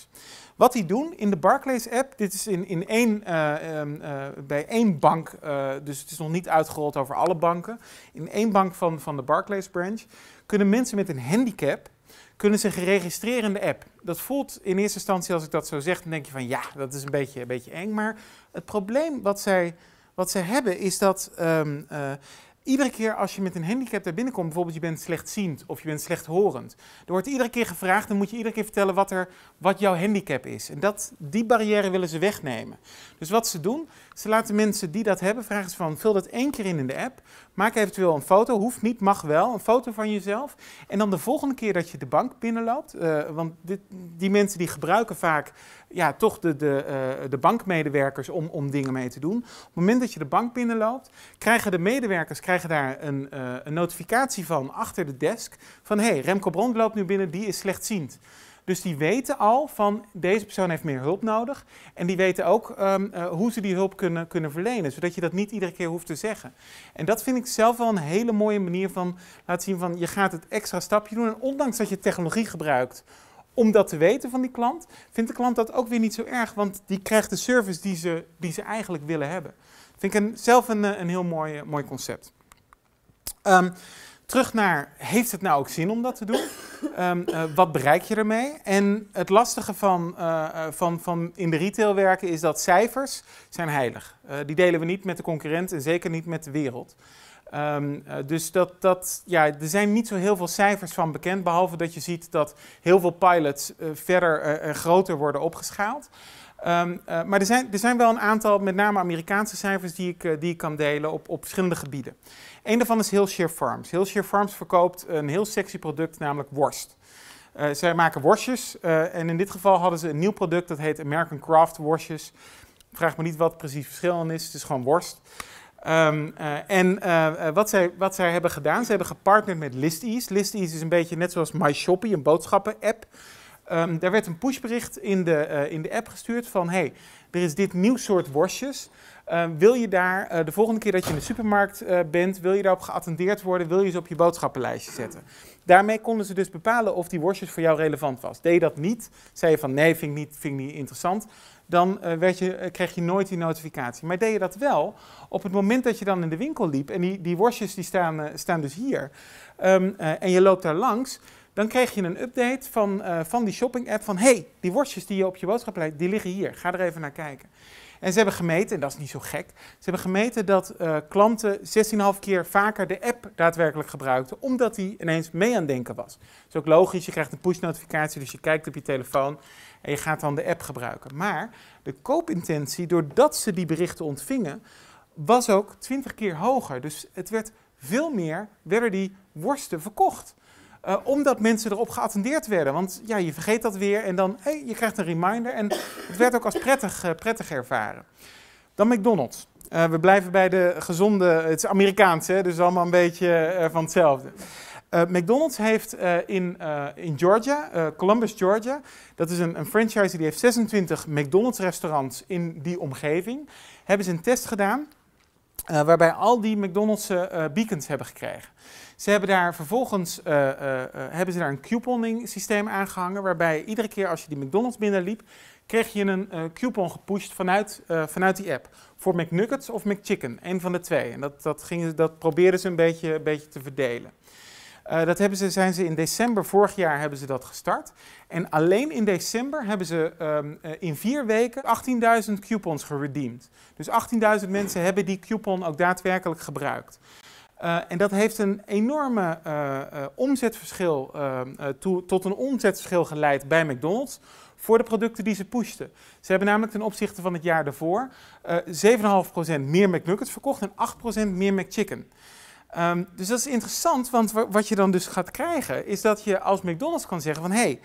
Wat die doen in de Barclays-app, dit is in, in één, eh, ehm, eh, bij één bank, eh, dus het is nog niet uitgerold over alle banken. In één bank van, van de Barclays-branch kunnen mensen met een handicap kunnen zich registreren in de app. Dat voelt in eerste instantie, als ik dat zo zeg, dan denk je van ja, dat is een beetje, een beetje eng. Maar het probleem wat zij, wat zij hebben is dat ehm, iedere keer als je met een handicap daar binnenkomt, bijvoorbeeld je bent slechtziend of je bent slechthorend, er wordt iedere keer gevraagd, en moet je iedere keer vertellen wat, er, wat jouw handicap is. En dat, die barrière willen ze wegnemen. Dus wat ze doen, ze laten mensen die dat hebben, vragen ze van, vul dat één keer in in de app, Maak eventueel een foto, hoeft niet, mag wel, een foto van jezelf. En dan de volgende keer dat je de bank binnenloopt, eh, want dit, die mensen die gebruiken vaak ja, toch de, de, eh, de bankmedewerkers om, om dingen mee te doen. Op het moment dat je de bank binnenloopt, krijgen de medewerkers krijgen daar een, eh, een notificatie van achter de desk van hé, hey, Remco Brond loopt nu binnen, die is slechtziend. Dus die weten al van deze persoon heeft meer hulp nodig. En die weten ook ehm, eh, hoe ze die hulp kunnen, kunnen verlenen. Zodat je dat niet iedere keer hoeft te zeggen. En dat vind ik zelf wel een hele mooie manier van laten zien van je gaat het extra stapje doen. En ondanks dat je technologie gebruikt om dat te weten van die klant, vindt de klant dat ook weer niet zo erg. Want die krijgt de service die ze, die ze eigenlijk willen hebben. Vind ik een, zelf een, eh, een heel mooi, eh, mooi concept. Um, Terug naar, heeft het nou ook zin om dat te doen? Ehm, eh, wat bereik je ermee? En het lastige van, eh, eh, van, van in de retail werken is dat cijfers zijn heilig. Uh, die delen we niet met de concurrent en zeker niet met de wereld. Ehm, dus dat, dat, ja, er zijn niet zo heel veel cijfers van bekend, behalve dat je ziet dat heel veel pilots verder en groter worden opgeschaald. Ehm, maar er zijn, er zijn wel een aantal, met name Amerikaanse cijfers, die ik, die ik kan delen op, op verschillende gebieden. Eén daarvan is Hillshire Farms. Hillshire Farms verkoopt een heel sexy product, namelijk worst. Uh, zij maken worstjes eh, en in dit geval hadden ze een nieuw product dat heet American Craft Worstjes. Vraag me niet wat precies het verschil is, het is gewoon worst. Ehm, eh, en wat, zij, wat zij hebben gedaan, ze hebben gepartnerd met ListEase. ListEase is een beetje net zoals MyShoppie, een boodschappen-app. Ehm, daar werd een pushbericht in de, in de app gestuurd van... hey, er is dit nieuw soort worstjes. Ehm, wil je daar eh, de volgende keer dat je in de supermarkt eh, bent, wil je daarop geattendeerd worden, wil je ze op je boodschappenlijstje zetten? Daarmee konden ze dus bepalen of die worstjes voor jou relevant was. Deed dat niet, zei je van nee, vind ik niet, vind ik niet interessant, dan eh, werd je, kreeg je nooit die notificatie. Maar deed je dat wel, op het moment dat je dan in de winkel liep, en die, die worstjes die staan, staan dus hier, ehm, en je loopt daar langs, dan kreeg je een update van, van die shopping app van hey, die worstjes die je op je boodschappenlijst, die liggen hier, ga er even naar kijken. En ze hebben gemeten, en dat is niet zo gek, ze hebben gemeten dat eh, klanten 16,5 keer vaker de app daadwerkelijk gebruikten, omdat die ineens mee aan het denken was. Dat is ook logisch, je krijgt een push-notificatie, dus je kijkt op je telefoon en je gaat dan de app gebruiken. Maar de koopintentie, doordat ze die berichten ontvingen, was ook 20 keer hoger. Dus het werd veel meer, werden die worsten verkocht. Eh, omdat mensen erop geattendeerd werden. Want ja, je vergeet dat weer en dan, hey, je krijgt een reminder. En het werd ook als prettig, eh, prettig ervaren. Dan McDonald's. Eh, we blijven bij de gezonde, het is Amerikaans, hè, dus allemaal een beetje van hetzelfde. McDonald's heeft in, in Georgia, Columbus, Georgia, dat is een, een franchise die heeft 26 McDonald's restaurants in die omgeving, hebben ze een test gedaan waarbij al die McDonald's beacons hebben gekregen. Ze hebben daar vervolgens eh, eh, eh, hebben ze daar een couponing systeem aangehangen, waarbij iedere keer als je die McDonald's binnenliep, kreeg je een coupon gepusht vanuit, vanuit die app. Voor McNuggets of McChicken, een van de twee. En dat, dat, gingen, dat probeerden ze een beetje, een beetje te verdelen. dat hebben ze, zijn ze in december vorig jaar hebben ze dat gestart. En alleen in december hebben ze ehm, in vier weken 18.000 coupons geredeemd. Dus 18.000 mensen hebben die coupon ook daadwerkelijk gebruikt. Eh, en dat heeft een enorme eh, eh, omzetverschil tot een omzetverschil geleid bij McDonald's voor de producten die ze pushten. Ze hebben namelijk ten opzichte van het jaar daarvoor 7,5% meer McNuggets verkocht en 8% meer McChicken. Ehm, dus dat is interessant, want wat je dan dus gaat krijgen, is dat je als McDonald's kan zeggen van hé, hey,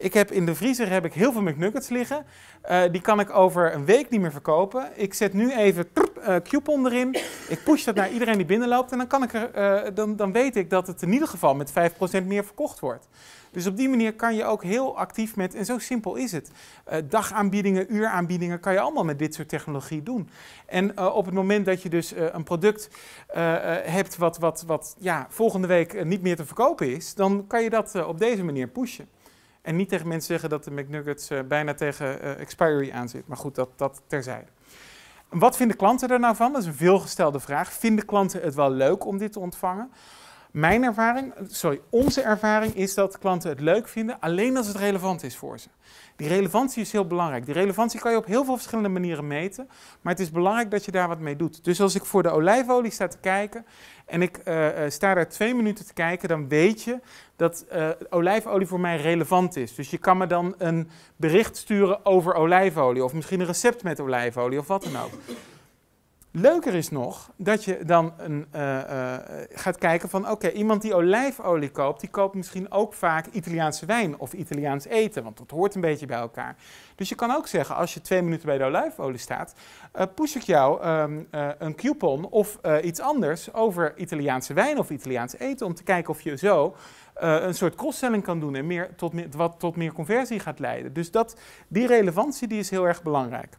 ik heb in de vriezer heb ik heel veel McNuggets liggen. Eh, die kan ik over een week niet meer verkopen. Ik zet nu even eh, coupon erin. Ik push dat naar iedereen die binnenloopt. En dan, kan ik er, eh, dan, dan weet ik dat het in ieder geval met 5% meer verkocht wordt. Dus op die manier kan je ook heel actief met, en zo simpel is het, dagaanbiedingen, uuraanbiedingen, kan je allemaal met dit soort technologie doen. En op het moment dat je dus een product hebt wat, wat, wat ja, volgende week niet meer te verkopen is, dan kan je dat op deze manier pushen. En niet tegen mensen zeggen dat de McNuggets eh, bijna tegen eh, expiry aan zit. Maar goed, dat, dat terzijde. Wat vinden klanten er nou van? Dat is een veelgestelde vraag. Vinden klanten het wel leuk om dit te ontvangen? Mijn ervaring, sorry, onze ervaring is dat klanten het leuk vinden alleen als het relevant is voor ze. Die relevantie is heel belangrijk. Die relevantie kan je op heel veel verschillende manieren meten, maar het is belangrijk dat je daar wat mee doet. Dus als ik voor de olijfolie sta te kijken en ik eh, eh, sta daar twee minuten te kijken, dan weet je dat eh, olijfolie voor mij relevant is. Dus je kan me dan een bericht sturen over olijfolie of misschien een recept met olijfolie of wat dan ook. Leuker is nog dat je dan een, eh, eh, gaat kijken van oké, iemand die olijfolie koopt, die koopt misschien ook vaak Italiaanse wijn of Italiaans eten, want dat hoort een beetje bij elkaar. Dus je kan ook zeggen, als je twee minuten bij de olijfolie staat, uh, ik jou ehm, een coupon of iets anders over Italiaanse wijn of Italiaans eten, om te kijken of je zo een soort crossselling kan doen en meer tot, meer, wat tot meer conversie gaat leiden. Dus dat, die relevantie die is heel erg belangrijk.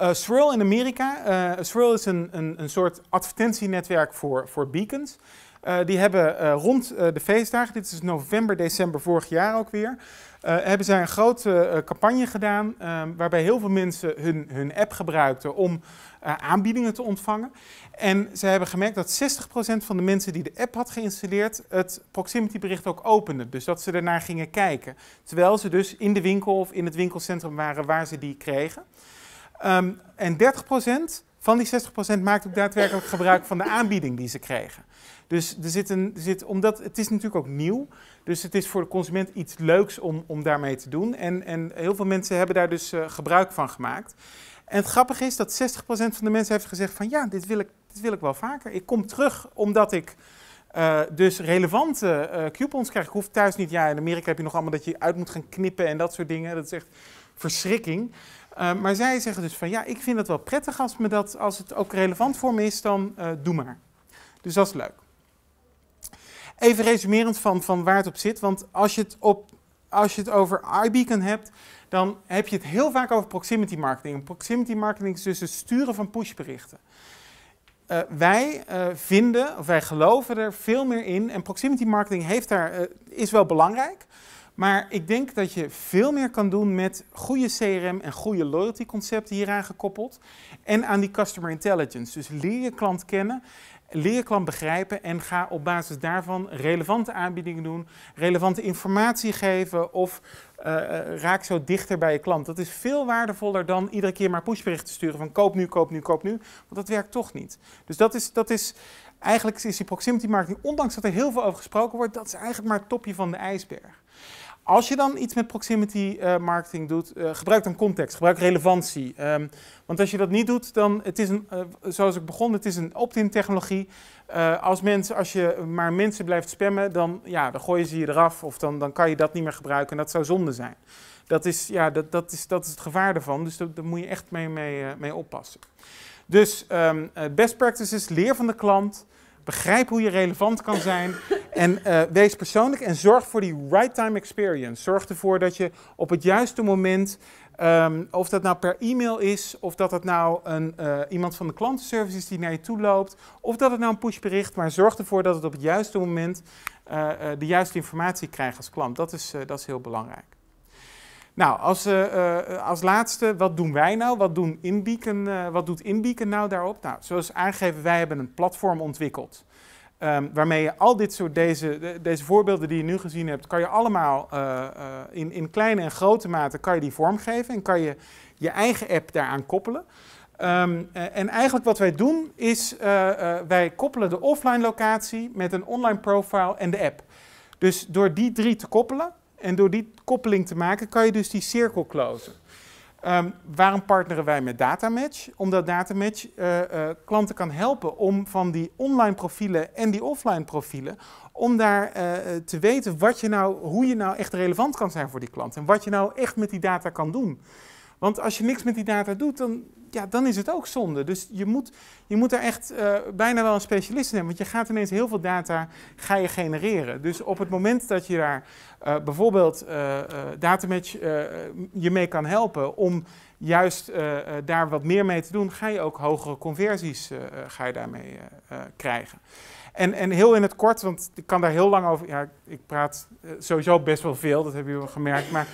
Uh, Swirl in Amerika. Uh, Swirl is een, een, een soort advertentienetwerk voor, voor beacons. Eh, die hebben rond de feestdagen, dit is november, december vorig jaar ook weer, hebben zij een grote campagne gedaan ehm, waarbij heel veel mensen hun, hun app gebruikten om aanbiedingen te ontvangen. En ze hebben gemerkt dat 60% van de mensen die de app had geïnstalleerd het proximitybericht ook opende. Dus dat ze ernaar gingen kijken. Terwijl ze dus in de winkel of in het winkelcentrum waren waar ze die kregen. Ehm, en 30% van die 60% maakt ook daadwerkelijk gebruik van de aanbieding die ze kregen. Dus er zit een, er zit, omdat, het is natuurlijk ook nieuw, dus het is voor de consument iets leuks om, om daarmee te doen. En, en heel veel mensen hebben daar dus eh, gebruik van gemaakt. En het grappige is dat 60% van de mensen heeft gezegd van ja, dit wil ik, dit wil ik wel vaker. Ik kom terug omdat ik eh, dus relevante eh, coupons krijg. Ik hoef thuis niet, ja in Amerika heb je nog allemaal dat je uit moet gaan knippen en dat soort dingen. Dat is echt verschrikking. Eh, maar zij zeggen dus van ja, ik vind het wel prettig als, me dat, als het ook relevant voor me is, dan eh, doe maar. Dus dat is leuk. Even resumerend van, van waar het op zit, want als je het, op, als je het over iBeacon hebt, dan heb je het heel vaak over proximity marketing. Proximity marketing is dus het sturen van pushberichten. Eh, wij vinden, of wij geloven er veel meer in, en proximity marketing heeft daar, is wel belangrijk, maar ik denk dat je veel meer kan doen met goede CRM en goede loyalty concepten hieraan gekoppeld. En aan die customer intelligence. Dus leer je klant kennen, leer je klant begrijpen en ga op basis daarvan relevante aanbiedingen doen, relevante informatie geven of eh, eh, raak zo dichter bij je klant. Dat is veel waardevoller dan iedere keer maar pushberichten sturen van koop nu, koop nu, koop nu. Want dat werkt toch niet. Dus dat is, dat is eigenlijk is die proximity marketing, ondanks dat er heel veel over gesproken wordt, dat is eigenlijk maar het topje van de ijsberg als je dan iets met proximity eh, marketing doet, eh, gebruik dan context, gebruik relevantie. Ehm, want als je dat niet doet, dan het is een, eh, zoals ik begon, het is een opt-in technologie. als, mensen, als je maar mensen blijft spammen, dan, ja, dan gooien ze je eraf of dan, dan kan je dat niet meer gebruiken en dat zou zonde zijn. Dat is, ja, dat, dat is, dat is het gevaar ervan, dus daar moet je echt mee, mee, mee oppassen. Dus ehm, best practices, leer van de klant, begrijp hoe je relevant kan zijn en eh, wees persoonlijk en zorg voor die right time experience. Zorg ervoor dat je op het juiste moment, ehm, of dat nou per e-mail is, of dat het nou een, eh, iemand van de klantenservice is die naar je toe loopt, of dat het nou een pushbericht, maar zorg ervoor dat het op het juiste moment eh, de juiste informatie krijgt als klant. Dat is, dat is heel belangrijk. Nou, als, als laatste, wat doen wij nou? Wat, doen wat doet Inbeacon nou daarop? Nou, zoals aangegeven, wij hebben een platform ontwikkeld. Um, waarmee je al dit soort, deze, deze voorbeelden die je nu gezien hebt, kan je allemaal eh, eh, in, in kleine en grote mate kan je die vormgeven en kan je je eigen app daaraan koppelen. Ehm, eh, en eigenlijk wat wij doen is, wij koppelen de offline locatie met een online profile en de app. Dus door die drie te koppelen en door die koppeling te maken, kan je dus die cirkel closen. Ehm, waarom partneren wij met DataMatch? Omdat DataMatch eh, eh, klanten kan helpen om van die online profielen en die offline profielen, om daar eh, te weten wat je nou, hoe je nou echt relevant kan zijn voor die klant en wat je nou echt met die data kan doen. Want als je niks met die data doet, dan, ja, dan is het ook zonde. Dus je moet, je moet daar echt eh, bijna wel een specialist in hebben. Want je gaat ineens heel veel data ga je genereren. Dus op het moment dat je daar eh, bijvoorbeeld uh, Datamatch je mee kan helpen om juist daar wat meer mee te doen, ga je ook hogere conversies ga je daarmee krijgen. En, en, heel in het kort, want ik kan daar heel lang over. Ja, ik praat sowieso best wel veel, dat hebben jullie gemerkt. Maar,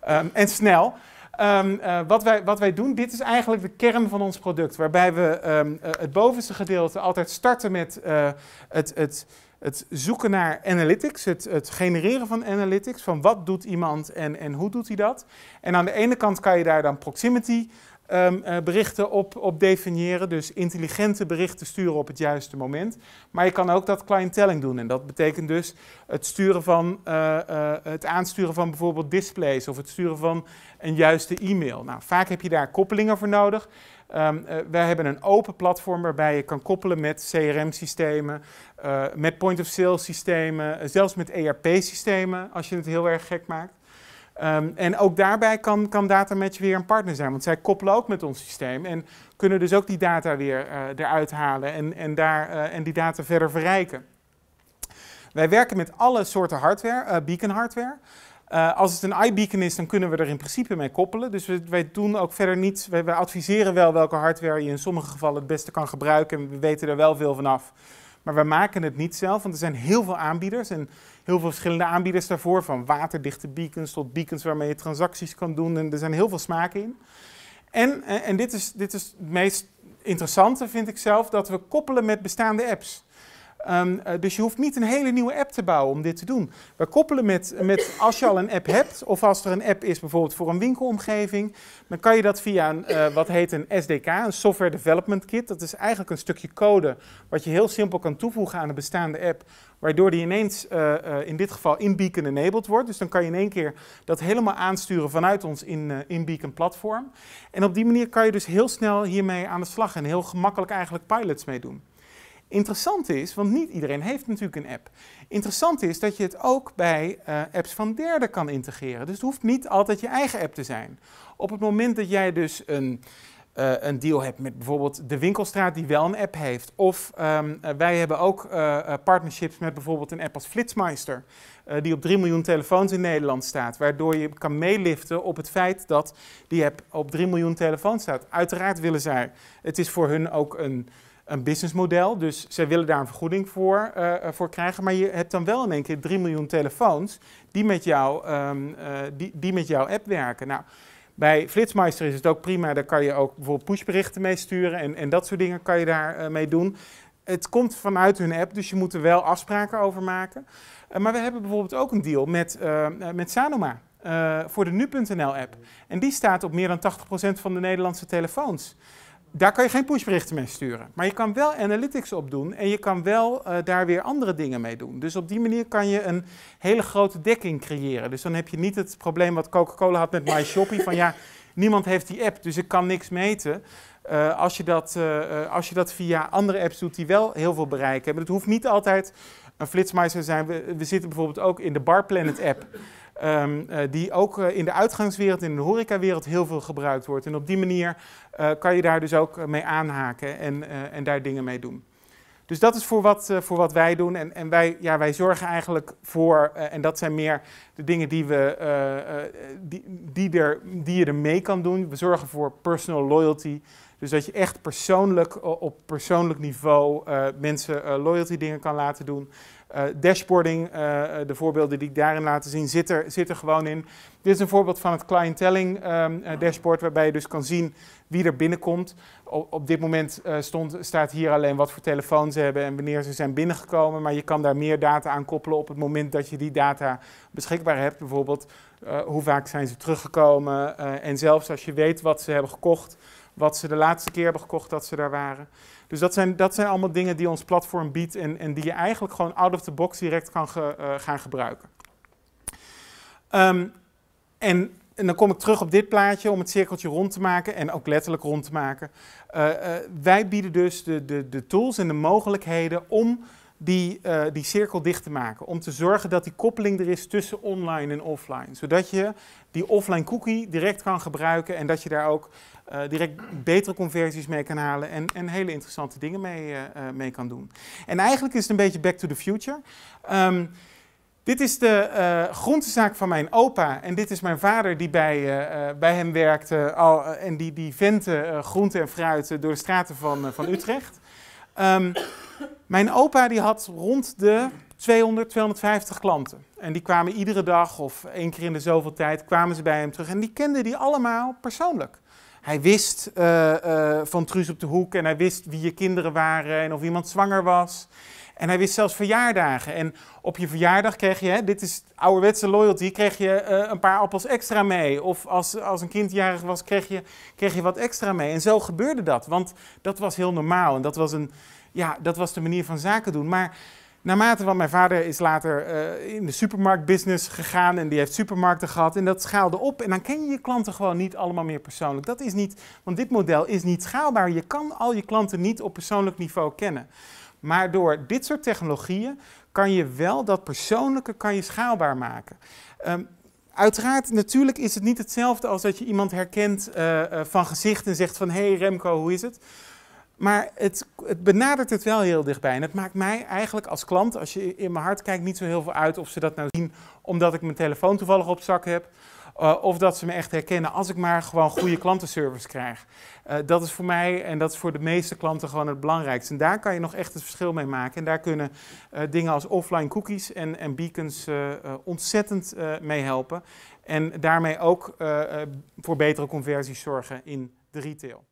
ehm, en snel. Ehm, eh, wat, wij, wat wij doen, dit is eigenlijk de kern van ons product. Waarbij we ehm, eh, het bovenste gedeelte altijd starten met eh, het, het, het zoeken naar analytics. Het, het genereren van analytics. Van wat doet iemand en, en hoe doet hij dat. En aan de ene kant kan je daar dan proximity Ehm, eh, berichten op, op definiëren. Dus intelligente berichten sturen op het juiste moment. Maar je kan ook dat clientelling doen. En dat betekent dus het, sturen van, eh, eh, het aansturen van bijvoorbeeld displays of het sturen van een juiste e-mail. Nou, vaak heb je daar koppelingen voor nodig. Ehm, wij hebben een open platform waarbij je kan koppelen met CRM-systemen, met point-of-sale systemen, zelfs met ERP-systemen als je het heel erg gek maakt. Ehm, en ook daarbij kan, kan DataMatch weer een partner zijn, want zij koppelen ook met ons systeem en kunnen dus ook die data weer eh, eruit halen en, en, daar, eh, en die data verder verrijken. Wij werken met alle soorten hardware, uh, beacon hardware. als het een iBeacon is, dan kunnen we er in principe mee koppelen. Dus wij doen ook verder niets. Wij, wij, adviseren wel welke hardware je in sommige gevallen het beste kan gebruiken. En we weten er wel veel van af. Maar we maken het niet zelf, want er zijn heel veel aanbieders en heel veel verschillende aanbieders daarvoor. Van waterdichte beacons tot beacons waarmee je transacties kan doen. En er zijn heel veel smaken in. En, eh, en dit, is, dit is het meest interessante, vind ik zelf, dat we koppelen met bestaande apps. Ehm, eh, dus je hoeft niet een hele nieuwe app te bouwen om dit te doen. We koppelen met, met als je al een app hebt, of als er een app is bijvoorbeeld voor een winkelomgeving, dan kan je dat via een, eh, wat heet een SDK, een Software Development Kit. Dat is eigenlijk een stukje code wat je heel simpel kan toevoegen aan een bestaande app, waardoor die ineens eh, in dit geval in Beacon enabled wordt. Dus dan kan je in één keer dat helemaal aansturen vanuit ons in, in Beacon platform. En op die manier kan je dus heel snel hiermee aan de slag en heel gemakkelijk eigenlijk pilots mee doen. Interessant is, want niet iedereen heeft natuurlijk een app. Interessant is dat je het ook bij eh, apps van derden kan integreren. Dus het hoeft niet altijd je eigen app te zijn. Op het moment dat jij dus een, eh, een deal hebt met bijvoorbeeld de winkelstraat die wel een app heeft. Of ehm, eh, wij hebben ook partnerships met bijvoorbeeld een app als Flitsmeister. die op 3 miljoen telefoons in Nederland staat. Waardoor je kan meeliften op het feit dat die app op 3 miljoen telefoons staat. Uiteraard willen zij. Het is voor hun ook een een businessmodel. Dus zij willen daar een vergoeding voor, eh, eh, voor krijgen. Maar je hebt dan wel in één keer 3 miljoen telefoons die met, jou, ehm, eh, die, die met jouw app werken. Nou, bij Flitsmeister is het ook prima. Daar kan je ook bijvoorbeeld pushberichten mee sturen. En, en dat soort dingen kan je daarmee mee doen. Het komt vanuit hun app, dus je moet er wel afspraken over maken. maar we hebben bijvoorbeeld ook een deal met, met Sanoma. voor de nu.nl app. En die staat op meer dan 80% van de Nederlandse telefoons daar kan je geen pushberichten mee sturen. Maar je kan wel analytics op doen en je kan wel eh, daar weer andere dingen mee doen. Dus op die manier kan je een hele grote dekking creëren. Dus dan heb je niet het probleem wat Coca-Cola had met My van ja, niemand heeft die app, dus ik kan niks meten. Eh, als, je dat, eh, als je dat via andere apps doet die wel heel veel bereik hebben. Het hoeft niet altijd een te zijn. We, we zitten bijvoorbeeld ook in de Bar Planet app. Ehm, eh, die ook eh, in de uitgangswereld, in de horecawereld heel veel gebruikt wordt. En op die manier eh, kan je daar dus ook mee aanhaken en, en daar dingen mee doen. Dus dat is voor wat, voor wat wij doen. En, en wij, ja, wij zorgen eigenlijk voor, en dat zijn meer de dingen die, we, die, die, er, die kan doen. We zorgen voor personal loyalty. Dus dat je echt persoonlijk op persoonlijk niveau mensen loyalty dingen kan laten doen. Eh, dashboarding, eh, eh, de voorbeelden die ik daarin laat zien, zit er, gewoon in. Dit is een voorbeeld van het clientelling um, dashboard, waarbij je dus kan zien wie er binnenkomt. Op, op dit moment stond, staat hier alleen wat voor telefoons ze hebben en wanneer ze zijn binnengekomen. Maar je kan daar meer data aan koppelen op het moment dat je die data beschikbaar hebt. Bijvoorbeeld hoe vaak zijn ze teruggekomen en zelfs als je weet wat ze hebben gekocht, wat ze de laatste keer hebben gekocht dat ze daar waren. Dus dat zijn, dat zijn allemaal dingen die ons platform biedt en, en die je eigenlijk gewoon out of the box direct kan eh, gaan gebruiken. Ehm, en, en, dan kom ik terug op dit plaatje om het cirkeltje rond te maken en ook letterlijk rond te maken. Eh, eh, wij bieden dus de, de, de tools en de mogelijkheden om die, die cirkel dicht te maken. Om te zorgen dat die koppeling er is tussen online en offline. Zodat je die offline cookie direct kan gebruiken en dat je daar ook eh, direct betere conversies mee kan halen en, en hele interessante dingen mee, eh, eh, mee kan doen. En eigenlijk is het een beetje back to the future. Ehm, dit is de uh, grondzaak van mijn opa en dit is mijn vader die bij, bij hem werkte al, en die, die vente groente en fruit door de straten van, van Utrecht. Ehm, mijn opa die had rond de 200, 250 klanten. En die kwamen iedere dag of één keer in de zoveel tijd kwamen ze bij hem terug en die kenden die allemaal persoonlijk hij wist eh, eh, van Truus op de Hoek en hij wist wie je kinderen waren en of iemand zwanger was. En hij wist zelfs verjaardagen. En op je verjaardag kreeg je, dit is ouderwetse loyalty, kreeg je eh, een paar appels extra mee. Of als, als een kind jarig was, kreeg je, kreeg je wat extra mee. En zo gebeurde dat, want dat was heel normaal. En dat was, een, ja, dat was de manier van zaken doen. Maar naarmate want mijn vader is later eh, in de supermarktbusiness gegaan en die heeft supermarkten gehad en dat schaalde op. En dan ken je je klanten gewoon niet allemaal meer persoonlijk. Dat is niet, want dit model is niet schaalbaar. Je kan al je klanten niet op persoonlijk niveau kennen. Maar door dit soort technologieën kan je wel dat persoonlijke kan je schaalbaar maken. Ehm, uiteraard, natuurlijk is het niet hetzelfde als dat je iemand herkent eh, eh, van gezicht en zegt van hé hey Remco, hoe is het? Maar het, het, benadert het wel heel dichtbij. En het maakt mij eigenlijk als klant, als je in mijn hart kijkt, niet zo heel veel uit of ze dat nou zien omdat ik mijn telefoon toevallig op zak heb. Eh, of dat ze me echt herkennen als ik maar gewoon goede klantenservice krijg. Eh, dat is voor mij en dat is voor de meeste klanten gewoon het belangrijkste. En daar kan je nog echt het verschil mee maken. En daar kunnen eh, dingen als offline cookies en, en beacons ontzettend mee helpen. En daarmee ook voor betere conversies zorgen in de retail.